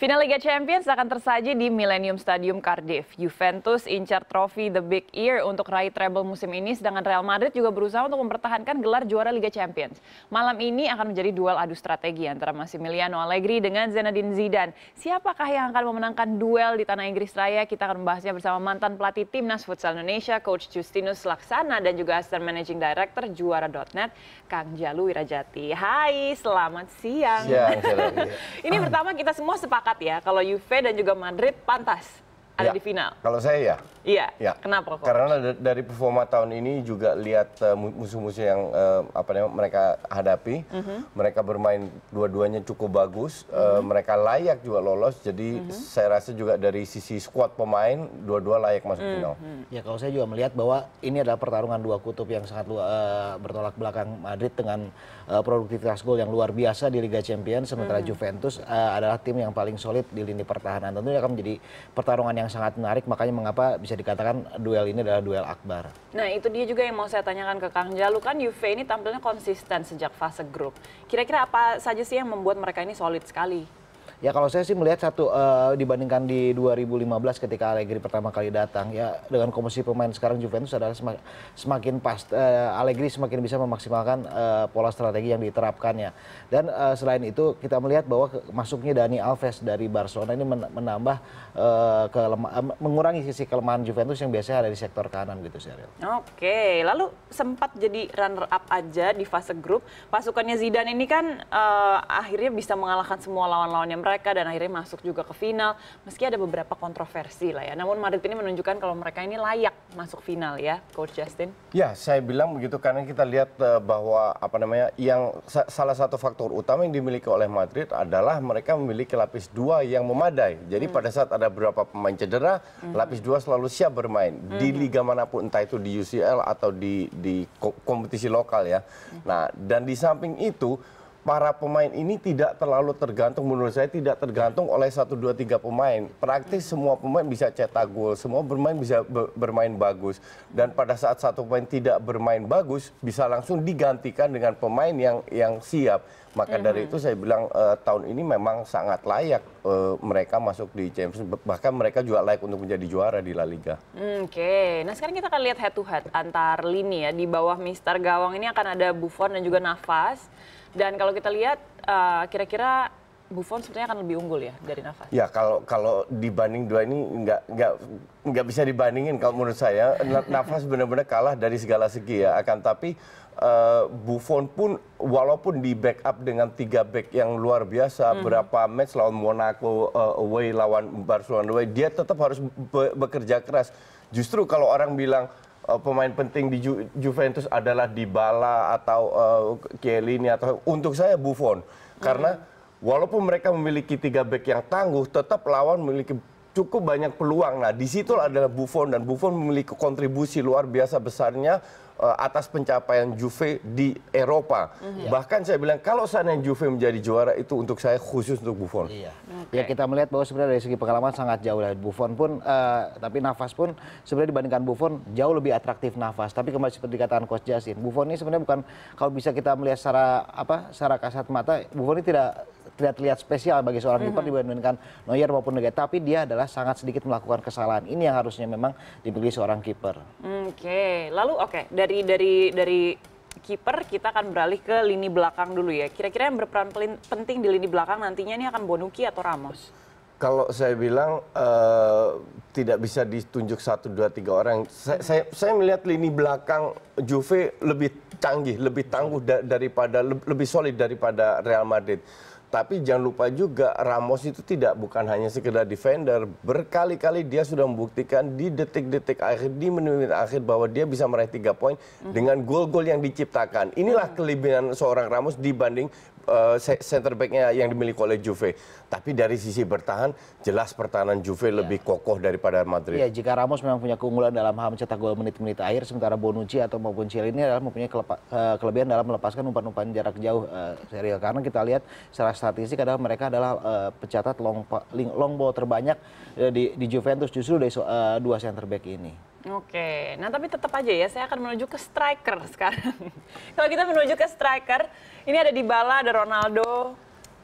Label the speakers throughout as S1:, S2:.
S1: Final Liga Champions akan tersaji di Millennium Stadium Cardiff. Juventus incar trofi The Big Ear untuk raih treble musim ini, sedangkan Real Madrid juga berusaha untuk mempertahankan gelar juara Liga Champions. Malam ini akan menjadi duel adu strategi antara Massimiliano Allegri dengan Zinedine Zidane. Siapakah yang akan memenangkan duel di tanah Inggris Raya? Kita akan membahasnya bersama mantan pelatih timnas futsal Indonesia, Coach Justinus Laksana dan juga Assistant Managing Director Juara.net, Kang Jalu Wirajati. Hai, selamat siang. Siang, siang. ini pertama kita semua sepakat sepakat ya kalau Juve dan juga Madrid pantas ada ya. di final. Kalau saya ya. Iya. Ya. Kenapa kok?
S2: Karena dari performa tahun ini juga lihat eh, musuh-musuh yang uh, apa namanya mereka hadapi, uh mhm. -huh. mereka bermain dua-duanya cukup bagus, uh eh, -huh. Mhm. uh, mereka layak juga lolos. Jadi uh mhm. -huh. saya rasa juga dari sisi squad pemain dua-dua layak masuk uh -huh. final.
S3: Ya kalau saya juga melihat bahwa ini adalah pertarungan dua kutub yang sangat uh, bertolak belakang Madrid dengan uh, produktivitas gol yang luar biasa di Liga Champions sementara uh -huh. Juventus uh, adalah tim yang paling solid di lini pertahanan. Tentunya akan menjadi pertarungan yang sangat menarik makanya mengapa bisa dikatakan duel ini adalah duel akbar.
S1: Nah itu dia juga yang mau saya tanyakan ke Kang Jalu kan Juve ini tampilnya konsisten sejak fase grup. Kira-kira apa saja sih yang membuat mereka ini solid sekali?
S3: Ya kalau saya sih melihat satu uh, dibandingkan di 2015 ketika Allegri pertama kali datang ya dengan komposisi pemain sekarang Juventus adalah semakin pas uh, Allegri semakin bisa memaksimalkan uh, pola strategi yang diterapkannya. Dan uh, selain itu kita melihat bahwa masuknya Dani Alves dari Barcelona ini men menambah uh, kelema, uh, mengurangi sisi kelemahan Juventus yang biasanya ada di sektor kanan gitu Sheryl.
S1: Oke, lalu sempat jadi runner up aja di fase grup. Pasukannya Zidane ini kan uh, akhirnya bisa mengalahkan semua lawan-lawannya mereka dan akhirnya masuk juga ke final. Meski ada beberapa kontroversi lah ya. Namun Madrid ini menunjukkan kalau mereka ini layak masuk final ya, Coach Justin.
S2: Ya, saya bilang begitu karena kita lihat eh, bahwa apa namanya yang salah satu faktor utama yang dimiliki oleh Madrid adalah mereka memiliki lapis dua yang memadai. Jadi hmm. pada saat ada beberapa pemain cedera, hmm. lapis dua selalu siap bermain hmm. di liga manapun entah itu di UCL atau di di kompetisi lokal ya. Hmm. Nah, dan di samping itu para pemain ini tidak terlalu tergantung menurut saya tidak tergantung oleh satu dua tiga pemain praktis semua pemain bisa cetak gol semua bermain bisa bermain bagus dan pada saat satu pemain tidak bermain bagus bisa langsung digantikan dengan pemain yang yang siap maka mhm. dari itu saya bilang uh, tahun ini memang sangat layak uh, mereka masuk di Champions bahkan mereka juga layak untuk menjadi juara di La Liga. Oke,
S1: okay. nah sekarang kita akan lihat head to head antar lini ya di bawah Mister Gawang ini akan ada Buffon dan juga Navas. Dan kalau kita lihat eh, kira-kira uh, Buffon sebenarnya akan lebih unggul ya dari Navas.
S2: Ya kalau kalau dibanding dua ini nggak nggak nggak bisa dibandingin kalau menurut saya Navas benar-benar kalah dari segala segi ya. Akan tapi uh, Buffon pun walaupun di backup dengan tiga back yang luar biasa mm -hmm. berapa match lawan Monaco uh, away lawan Barcelona away dia tetap harus be bekerja keras. Justru kalau orang bilang Eh, pemain penting di Ju Juventus adalah Dybala atau uh, Chiellini atau untuk saya Buffon karena iya. walaupun mereka memiliki tiga back yang tangguh tetap lawan memiliki cukup banyak peluang. Nah, di situ adalah Buffon dan Buffon memiliki kontribusi luar biasa besarnya Eh, atas pencapaian Juve di Eropa. Mm-hmm. Bahkan saya bilang kalau seandainya Juve menjadi juara itu untuk saya khusus untuk Buffon. Iya.
S3: Okay. Ya kita melihat bahwa sebenarnya dari segi pengalaman sangat jauh lah Buffon pun uh, tapi Nafas pun sebenarnya dibandingkan Buffon jauh lebih atraktif Nafas. Tapi kembali seperti dikatakan Coach Jasin, Buffon ini sebenarnya bukan kalau bisa kita melihat secara apa secara kasat mata Buffon ini tidak tidak terlihat spesial bagi seorang kiper mm-hmm. dibandingkan Neuer maupun Neuer, tapi dia adalah sangat sedikit melakukan kesalahan. Ini yang harusnya memang dibeli seorang kiper.
S1: Oke, okay. lalu oke okay. dari dari dari dari kiper kita akan beralih ke lini belakang dulu ya. Kira-kira yang berperan penting di lini belakang nantinya ini akan Bonucci atau Ramos?
S2: Kalau saya bilang uh, tidak bisa ditunjuk satu dua tiga orang. Saya, saya, saya melihat lini belakang Juve lebih canggih, lebih tangguh da daripada lebih solid daripada Real Madrid. Tapi jangan lupa juga Ramos itu tidak bukan hanya sekedar defender. Berkali-kali dia sudah membuktikan di detik-detik akhir, di menit-menit akhir bahwa dia bisa meraih tiga poin mm -hmm. dengan gol-gol yang diciptakan. Inilah mm -hmm. kelebihan seorang Ramos dibanding uh, center backnya yang dimiliki oleh Juve. Tapi dari sisi bertahan, jelas pertahanan Juve ya. lebih kokoh daripada Madrid. Ya,
S3: jika Ramos memang punya keunggulan dalam hal mencetak gol menit-menit akhir, sementara Bonucci atau maupun Ciel ini adalah mempunyai kelepa, uh, kelebihan dalam melepaskan umpan-umpan jarak jauh uh, eh, serial. Karena kita lihat secara statistik adalah mereka adalah uh, pencatat long, long ball terbanyak uh, di, di Juventus justru dari uh, dua center back ini.
S1: Oke, nah tapi tetap aja ya, saya akan menuju ke striker sekarang. Kalau kita menuju ke striker, ini ada Dybala, ada Ronaldo,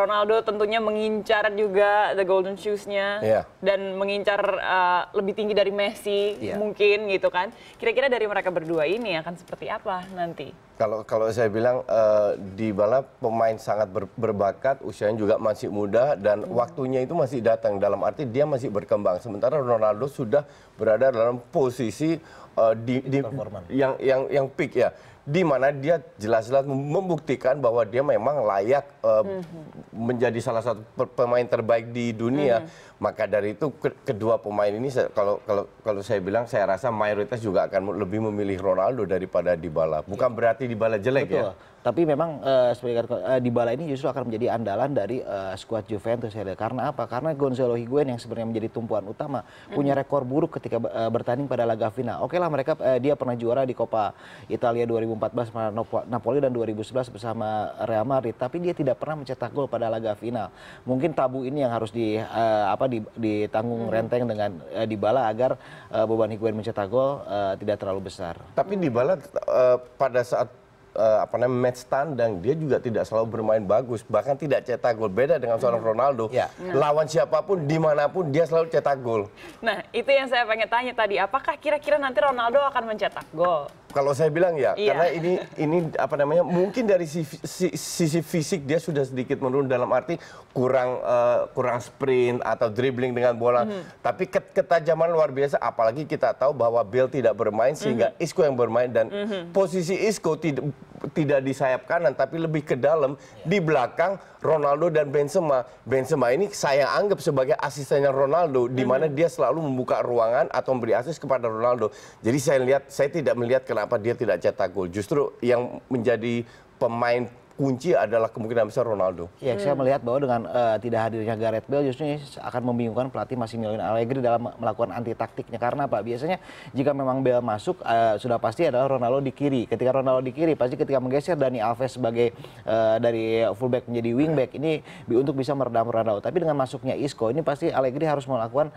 S1: Ronaldo tentunya mengincar juga the golden shoes-nya yeah. dan mengincar uh, lebih tinggi dari Messi yeah. mungkin gitu kan. Kira-kira dari mereka berdua ini akan seperti apa nanti?
S2: Kalau kalau saya bilang uh, di balap pemain sangat ber, berbakat, usianya juga masih muda dan hmm. waktunya itu masih datang dalam arti dia masih berkembang. Sementara Ronaldo sudah berada dalam posisi uh, di, di, di yang yang yang peak ya di mana dia jelas-jelas membuktikan bahwa dia memang layak uh, mm -hmm. menjadi salah satu pemain terbaik di dunia. Mm -hmm. Maka dari itu kedua pemain ini kalau kalau kalau saya bilang saya rasa mayoritas juga akan lebih memilih Ronaldo daripada Dybala. Bukan berarti Dybala jelek ya. Betul. ya tapi
S3: memang uh, sebagai uh, eh, bala ini justru akan menjadi andalan dari uh, skuad Juventus ya. Karena apa? Karena Gonzalo Higuain yang sebenarnya menjadi tumpuan utama mm-hmm. punya rekor buruk ketika uh, bertanding pada laga final. Oke okay lah mereka uh, dia pernah juara di Coppa Italia 2014 sama Napoli dan 2011 bersama Real Madrid, tapi dia tidak pernah mencetak gol pada laga final. Mungkin tabu ini yang harus di uh, apa di, ditanggung mm-hmm. renteng dengan uh, bala agar uh, beban Higuain mencetak
S2: gol uh, tidak terlalu besar. Tapi di uh, pada saat uh, apa namanya match tandang dia juga tidak selalu bermain bagus bahkan tidak cetak gol beda dengan hmm. seorang Ronaldo ya. Nah. lawan siapapun dimanapun dia selalu cetak gol
S1: nah itu yang saya pengen tanya tadi apakah kira-kira nanti Ronaldo akan mencetak gol
S2: kalau saya bilang ya, iya. karena ini ini apa namanya? Mungkin dari sisi, sisi fisik dia sudah sedikit menurun dalam arti kurang uh, kurang sprint atau dribbling dengan bola. Mm -hmm. Tapi ket ketajaman luar biasa. Apalagi kita tahu bahwa Bill tidak bermain sehingga mm -hmm. Isco yang bermain dan mm -hmm. posisi Isco tidak tidak di sayap kanan tapi lebih ke dalam iya. di belakang Ronaldo dan Benzema. Benzema ini saya anggap sebagai asistennya Ronaldo di mana hmm. dia selalu membuka ruangan atau memberi asis kepada Ronaldo. Jadi saya lihat saya tidak melihat kenapa dia tidak cetak gol. Justru yang menjadi pemain kunci adalah kemungkinan besar Ronaldo. Ya, hmm. saya melihat
S3: bahwa dengan uh, tidak hadirnya Gareth Bale justru ini akan membingungkan pelatih Massimiliano Allegri dalam melakukan anti taktiknya karena Pak biasanya jika memang Bale masuk uh, sudah pasti adalah Ronaldo di kiri. Ketika Ronaldo di kiri pasti ketika menggeser Dani Alves sebagai uh, dari fullback menjadi wingback ini untuk bisa meredam Ronaldo. Tapi dengan masuknya Isco ini pasti Allegri harus melakukan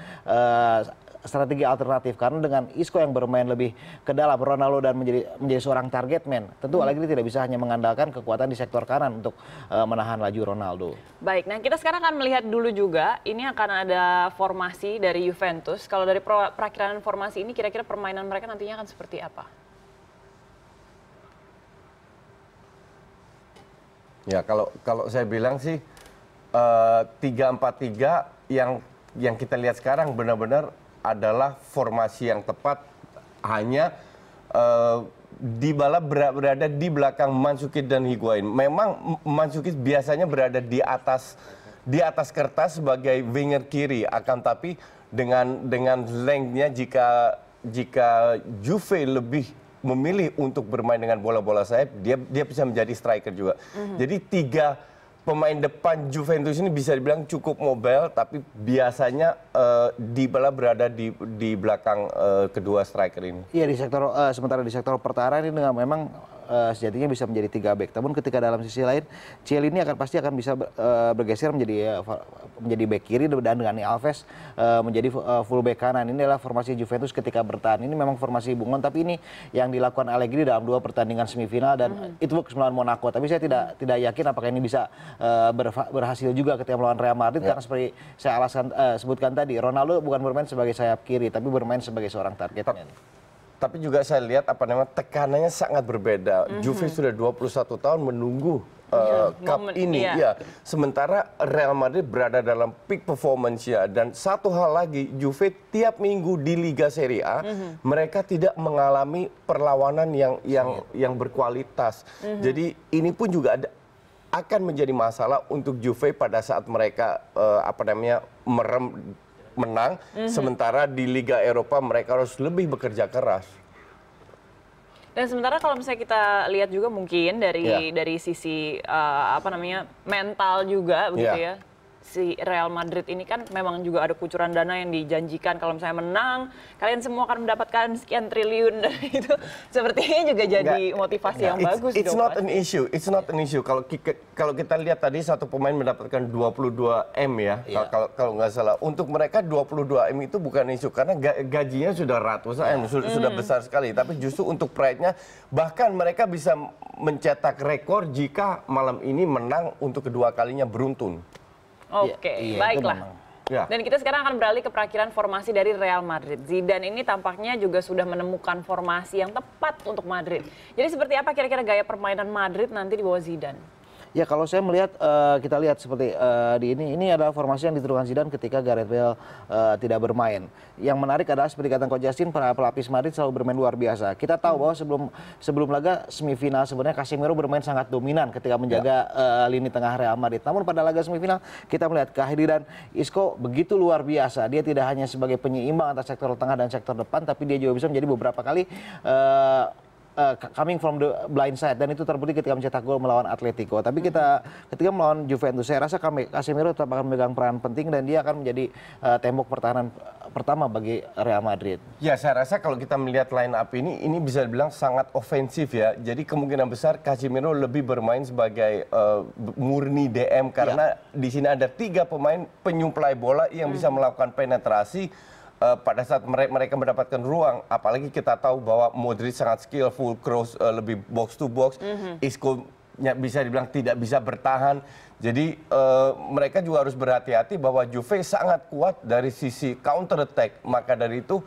S3: strategi alternatif karena dengan Isco yang bermain lebih ke dalam Ronaldo dan menjadi menjadi seorang target man tentu hmm. Allegri tidak bisa hanya mengandalkan kekuatan di sektor kanan untuk uh, menahan laju Ronaldo.
S1: Baik, nah kita sekarang akan melihat dulu juga ini akan ada formasi dari Juventus. Kalau dari perakhiran formasi ini kira-kira permainan mereka nantinya akan seperti apa?
S2: Ya kalau kalau saya bilang sih eh, tiga empat tiga yang yang kita lihat sekarang benar-benar adalah formasi yang tepat hanya uh, eh, Dybala berada di belakang Mansukit dan Higuain. Memang Mansukit biasanya berada di atas di atas kertas sebagai winger kiri akan tapi dengan dengan lengthnya jika jika Juve lebih memilih untuk bermain dengan bola-bola sayap dia dia bisa menjadi striker juga. Mm -hmm. Jadi tiga pemain depan Juventus ini bisa dibilang cukup mobile tapi biasanya uh, Dybala berada di di belakang uh, kedua striker ini.
S3: Iya di sektor uh, sementara di sektor pertahanan ini memang Eh, sejatinya bisa menjadi tiga back. Namun ketika dalam sisi lain Ciel ini akan pasti akan bisa eh, bergeser menjadi uh, menjadi back kiri dan dengan Alves menjadi full back kanan. Ini adalah formasi Juventus ketika bertahan. Ini memang formasi Bungon tapi ini yang dilakukan Allegri dalam dua pertandingan semifinal dan mm-hmm. itu melawan Monaco. Tapi saya tidak tidak yakin apakah ini bisa berhasil juga ketika melawan Real Madrid yeah. karena seperti saya alasan sebutkan tadi Ronaldo bukan bermain sebagai sayap kiri tapi bermain sebagai seorang target
S2: tapi juga saya lihat apa namanya tekanannya sangat berbeda. Mm -hmm. Juve sudah 21 tahun menunggu uh, iya, eh, yeah, cup moment, ini yeah. ya. Iya. Sementara Real Madrid berada dalam peak performance ya dan satu hal lagi Juve tiap minggu di Liga Serie A mm -hmm. mereka tidak mengalami perlawanan yang yang yeah. yang berkualitas. Mm -hmm. Jadi ini pun juga ada akan menjadi masalah untuk Juve pada saat mereka uh, apa namanya merem menang, mm -hmm. sementara di Liga Eropa mereka harus lebih bekerja keras.
S1: Dan sementara kalau misalnya kita lihat juga mungkin dari yeah. dari sisi uh, apa namanya mental juga begitu yeah. ya si Real Madrid ini kan memang juga ada kucuran dana yang dijanjikan kalau misalnya menang kalian semua akan mendapatkan sekian triliun dan itu sepertinya juga jadi enggak, motivasi enggak. yang it's, bagus it's dong.
S2: not kan? an issue it's not an issue kalau kalau kita lihat tadi satu pemain mendapatkan 22 m ya yeah. kalau kalau nggak salah untuk mereka 22 m itu bukan isu karena gajinya sudah ratusan yeah. Iya. m sudah, mm. sudah besar sekali tapi justru untuk pride-nya bahkan mereka bisa mencetak rekor jika malam ini menang untuk kedua kalinya beruntun
S1: Iya, Oke, okay, ya, baiklah. ya. Dan kita sekarang akan beralih ke perakiran formasi dari Real Madrid. Zidane ini tampaknya juga sudah menemukan formasi yang tepat untuk Madrid. Jadi seperti apa kira-kira gaya permainan Madrid nanti di bawah Zidane?
S3: Ya kalau saya melihat uh, kita lihat seperti uh, di ini ini adalah formasi yang diturunkan Zidane ketika Gareth Bale uh, tidak bermain. Yang menarik adalah seperti kata Coach Justin para pelapis Madrid selalu bermain luar biasa. Kita tahu bahwa sebelum sebelum laga semifinal sebenarnya Casemiro bermain sangat dominan ketika menjaga ya. uh, lini tengah Real Madrid. Namun pada laga semifinal kita melihat kehadiran Isco begitu luar biasa. Dia tidak hanya sebagai penyeimbang antara sektor tengah dan sektor depan tapi dia juga bisa menjadi beberapa kali uh, uh, coming from the blind side dan itu terbukti ketika mencetak gol melawan Atletico. Tapi kita ketika melawan Juventus saya rasa Casemiro tetap akan memegang peran penting dan dia
S2: akan menjadi uh, tembok pertahanan eh, pertama bagi Real Madrid. Ya, saya rasa kalau kita melihat line up ini ini bisa dibilang sangat ofensif ya. Jadi kemungkinan besar Casemiro lebih bermain sebagai uh, murni DM karena ya. di sini ada tiga pemain penyuplai bola yang hmm. bisa melakukan penetrasi uh, pada saat mereka mendapatkan ruang, apalagi kita tahu bahwa Modric sangat skillful, cross uh, lebih box to box, mm -hmm. Isco bisa dibilang tidak bisa bertahan. Jadi uh, mereka juga harus berhati-hati bahwa Juve sangat kuat dari sisi counter attack. Maka dari itu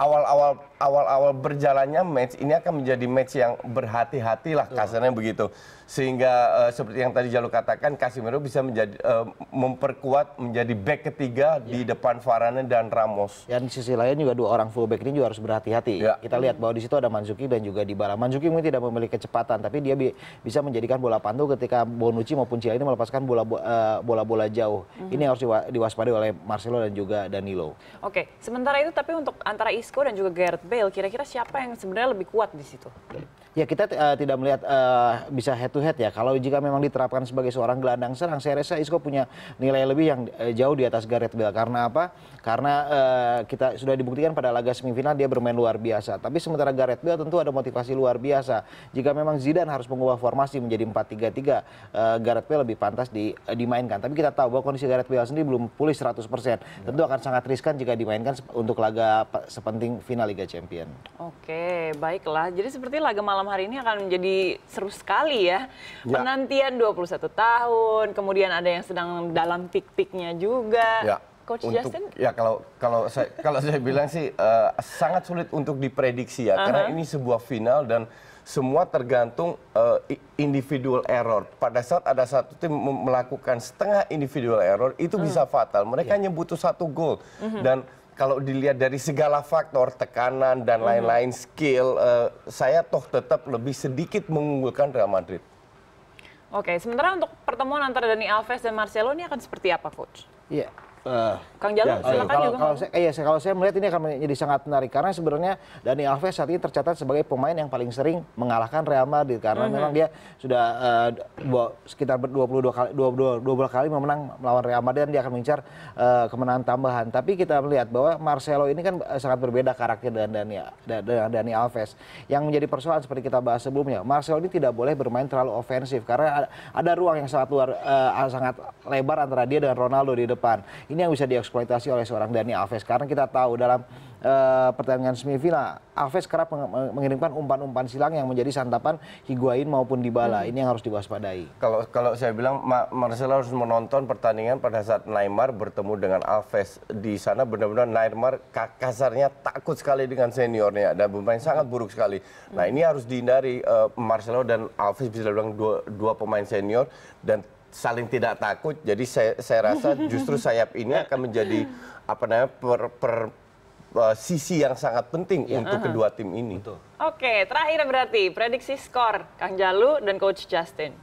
S2: awal-awal awal-awal berjalannya match ini akan menjadi match yang berhati hatilah kasarnya kasarnya begitu sehingga uh, seperti yang tadi Jalu katakan Casemiro bisa menjadi uh, memperkuat menjadi back ketiga yeah. di depan Varane dan Ramos. Dan
S3: di sisi lain juga dua orang fullback ini juga harus berhati-hati. Yeah. Kita lihat bahwa di situ ada Manzuki dan juga di Dybala. Manzuki mungkin tidak memiliki kecepatan tapi dia bi bisa menjadikan bola pantu ketika Bonucci maupun Cia ini melepaskan bola eh, bola-bola jauh. Mm -hmm. Ini harus diwaspadai oleh Marcelo dan juga Danilo.
S1: Oke, sementara itu tapi untuk antara Isco dan juga Gareth Bale Bale, kira-kira siapa yang sebenarnya lebih kuat di situ?
S3: Ya kita uh, tidak melihat uh, bisa head to head ya. Kalau jika memang diterapkan sebagai seorang gelandang serang, saya rasa Isco punya nilai lebih yang uh, jauh di atas Gareth Bale. Karena apa? Karena uh, kita sudah dibuktikan pada laga semifinal dia bermain luar biasa. Tapi sementara Gareth Bale tentu ada motivasi luar biasa. Jika memang Zidane harus mengubah formasi menjadi 4-3-3, uh, Gareth Bale lebih pantas di, uh, dimainkan. Tapi kita tahu bahwa kondisi Gareth Bale sendiri belum pulih 100%. persen ya. Tentu akan sangat riskan jika dimainkan untuk laga sepenting final Liga Champion.
S1: Oke, baiklah. Jadi seperti laga malam malam hari ini akan menjadi seru sekali ya. ya. Penantian 21 tahun, kemudian ada yang sedang dalam pik-piknya juga. Ya. Coach untuk, Justin?
S2: Ya kalau kalau saya kalau saya bilang sih uh, sangat sulit untuk diprediksi ya uh -huh. karena uh-huh. ini sebuah final dan semua tergantung uh, individual error. Pada saat ada satu tim melakukan setengah individual error itu uh -huh. bisa fatal. Mereka yeah. hanya butuh satu gol uh -huh. dan kalau dilihat dari segala faktor tekanan dan mhm. lain-lain mm -hmm. skill, uh, saya toh tetap lebih sedikit mengunggulkan Real Madrid.
S1: Oke, sementara untuk pertemuan antara Dani Alves dan Marcelo ini akan seperti apa, coach?
S2: Iya. Yeah. Eh,
S1: Kang Jalu, ya, silakan kalau, juga. Kalau saya,
S3: iya, kalau saya melihat ini akan menjadi sangat menarik karena sebenarnya Dani Alves saat ini tercatat sebagai pemain yang paling sering mengalahkan Real Madrid karena mm -hmm. memang dia sudah uh, dua, sekitar 22 kali 22, 22 kali memenang melawan Real Madrid dan dia akan mengincar uh, kemenangan tambahan. Tapi kita melihat bahwa Marcelo ini kan sangat berbeda karakter dengan Dani dengan Dani Alves. Yang menjadi persoalan seperti kita bahas sebelumnya, Marcelo ini tidak boleh bermain terlalu ofensif karena ada, ada ruang yang sangat luar uh, sangat lebar antara dia dan Ronaldo di depan ini yang bisa dieksploitasi oleh seorang Dani Alves. Karena kita tahu dalam uh, pertandingan semifinal, Alves
S2: kerap mengirimkan umpan-umpan
S3: silang yang menjadi santapan Higuain maupun Dybala. Hmm. Ini yang harus diwaspadai.
S2: Kalau kalau saya bilang Ma Marcelo harus menonton pertandingan pada saat Neymar bertemu dengan Alves. Di sana benar-benar Neymar kasarnya takut sekali dengan seniornya dan bermain sangat buruk sekali. Nah, ini harus dihindari uh, Marcelo dan Alves bisa bilang dua, dua pemain senior dan saling tidak takut jadi saya, saya rasa justru sayap ini akan menjadi apa namanya per, per uh, sisi yang sangat penting ya. untuk uh -huh. kedua tim ini. Oke,
S1: Oke, terakhir berarti prediksi skor Kang Jalu dan coach Justin.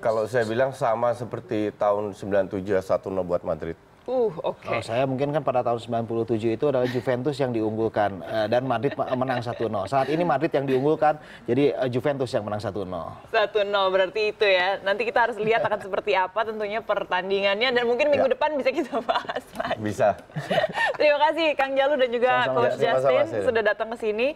S2: Kalau saya bilang sama seperti tahun 97 1-0 buat Madrid.
S1: Uh,
S3: oke. Okay. Oh, saya mungkin kan pada tahun 97 itu adalah Juventus yang diunggulkan uh, dan Madrid menang 1-0. Saat ini Madrid yang diunggulkan, jadi uh, Juventus yang menang 1-0.
S1: 1-0 berarti itu ya. Nanti kita harus lihat akan seperti apa tentunya pertandingannya dan mungkin minggu ya. depan bisa kita bahas lagi. Bisa. Terima kasih Kang Jalu dan juga Sama -sama Coach ya. Justin Sama -sama, sudah datang ke sini.